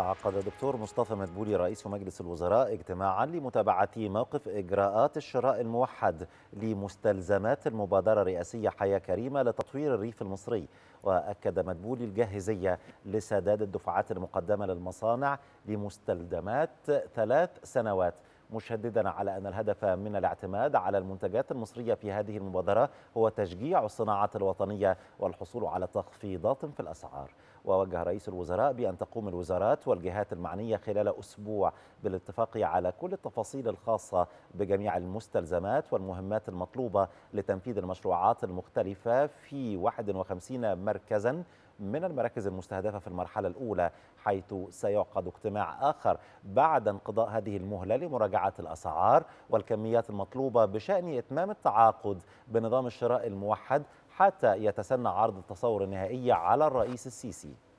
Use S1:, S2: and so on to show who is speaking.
S1: عقد الدكتور مصطفى مدبولي رئيس مجلس الوزراء اجتماعا لمتابعة موقف إجراءات الشراء الموحد لمستلزمات المبادرة الرئاسية حياة كريمة لتطوير الريف المصري وأكد مدبولي الجاهزية لسداد الدفعات المقدمة للمصانع لمستلزمات ثلاث سنوات مشددا على أن الهدف من الاعتماد على المنتجات المصرية في هذه المبادرة هو تشجيع الصناعة الوطنية والحصول على تخفيضات في الأسعار ووجه رئيس الوزراء بأن تقوم الوزارات والجهات المعنية خلال أسبوع بالاتفاق على كل التفاصيل الخاصة بجميع المستلزمات والمهمات المطلوبة لتنفيذ المشروعات المختلفة في 51 مركزا من المراكز المستهدفة في المرحلة الأولى حيث سيعقد اجتماع آخر بعد انقضاء هذه المهلة لمراجعة الأسعار والكميات المطلوبة بشأن إتمام التعاقد بنظام الشراء الموحد حتى يتسنى عرض التصور النهائي على الرئيس السيسي